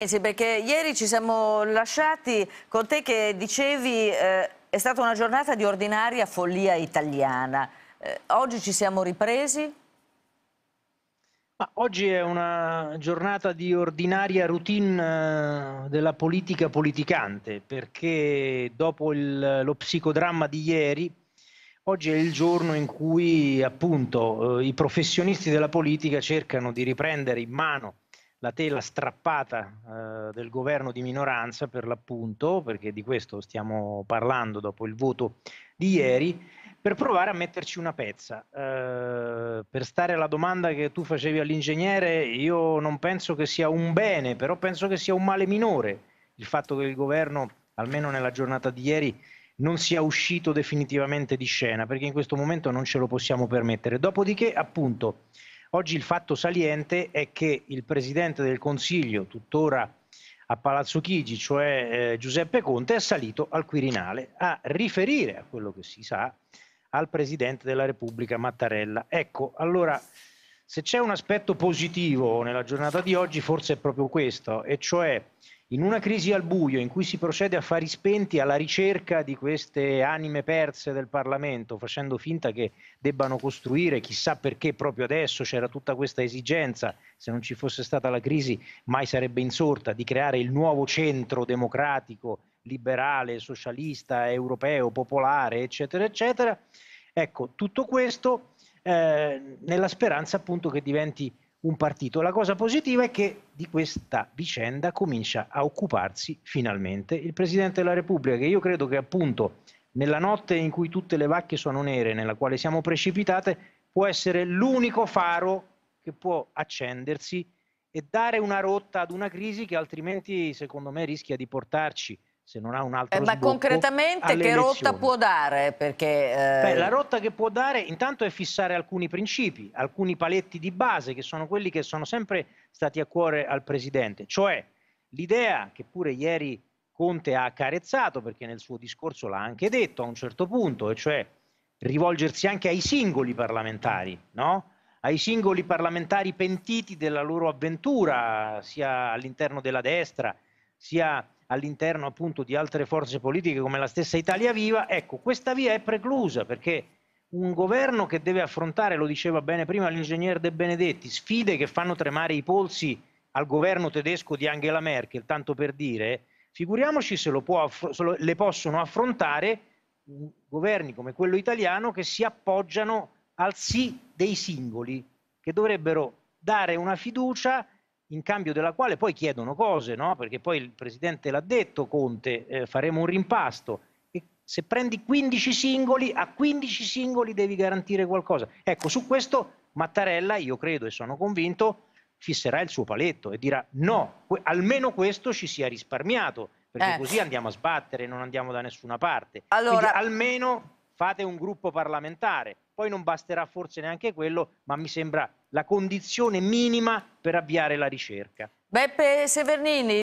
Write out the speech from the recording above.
Eh sì, Perché ieri ci siamo lasciati con te che dicevi eh, è stata una giornata di ordinaria follia italiana. Eh, oggi ci siamo ripresi? Ma oggi è una giornata di ordinaria routine eh, della politica politicante perché dopo il, lo psicodramma di ieri oggi è il giorno in cui appunto eh, i professionisti della politica cercano di riprendere in mano la tela strappata eh, del governo di minoranza per l'appunto, perché di questo stiamo parlando dopo il voto di ieri, per provare a metterci una pezza. Eh, per stare alla domanda che tu facevi all'ingegnere, io non penso che sia un bene, però penso che sia un male minore il fatto che il governo, almeno nella giornata di ieri, non sia uscito definitivamente di scena, perché in questo momento non ce lo possiamo permettere. Dopodiché, appunto, Oggi il fatto saliente è che il Presidente del Consiglio, tuttora a Palazzo Chigi, cioè eh, Giuseppe Conte, è salito al Quirinale a riferire a quello che si sa al Presidente della Repubblica Mattarella. Ecco, allora, se c'è un aspetto positivo nella giornata di oggi, forse è proprio questo, e cioè in una crisi al buio in cui si procede a fari spenti alla ricerca di queste anime perse del Parlamento, facendo finta che debbano costruire, chissà perché proprio adesso c'era tutta questa esigenza, se non ci fosse stata la crisi mai sarebbe insorta, di creare il nuovo centro democratico, liberale, socialista, europeo, popolare, eccetera, eccetera. Ecco, tutto questo eh, nella speranza appunto che diventi un partito. La cosa positiva è che di questa vicenda comincia a occuparsi finalmente il Presidente della Repubblica, che io credo che appunto nella notte in cui tutte le vacche sono nere, nella quale siamo precipitate, può essere l'unico faro che può accendersi e dare una rotta ad una crisi che altrimenti secondo me rischia di portarci se non ha un altro eh, Ma concretamente che rotta può dare? Perché, eh... Beh, la rotta che può dare intanto è fissare alcuni principi, alcuni paletti di base che sono quelli che sono sempre stati a cuore al Presidente, cioè l'idea che pure ieri Conte ha accarezzato perché nel suo discorso l'ha anche detto a un certo punto, e cioè rivolgersi anche ai singoli parlamentari, no? ai singoli parlamentari pentiti della loro avventura, sia all'interno della destra, sia all'interno appunto di altre forze politiche come la stessa Italia Viva, ecco, questa via è preclusa perché un governo che deve affrontare, lo diceva bene prima l'ingegner De Benedetti, sfide che fanno tremare i polsi al governo tedesco di Angela Merkel, tanto per dire, figuriamoci se, aff- se lo- le possono affrontare governi come quello italiano che si appoggiano al sì dei singoli, che dovrebbero dare una fiducia in cambio della quale poi chiedono cose, no? perché poi il presidente l'ha detto, Conte, eh, faremo un rimpasto. E se prendi 15 singoli, a 15 singoli devi garantire qualcosa. Ecco, su questo Mattarella, io credo e sono convinto, fisserà il suo paletto e dirà no, que almeno questo ci sia risparmiato, perché eh. così andiamo a sbattere, non andiamo da nessuna parte. Allora... Quindi, almeno fate un gruppo parlamentare, poi non basterà forse neanche quello, ma mi sembra la condizione minima per avviare la ricerca. Beppe Severnini.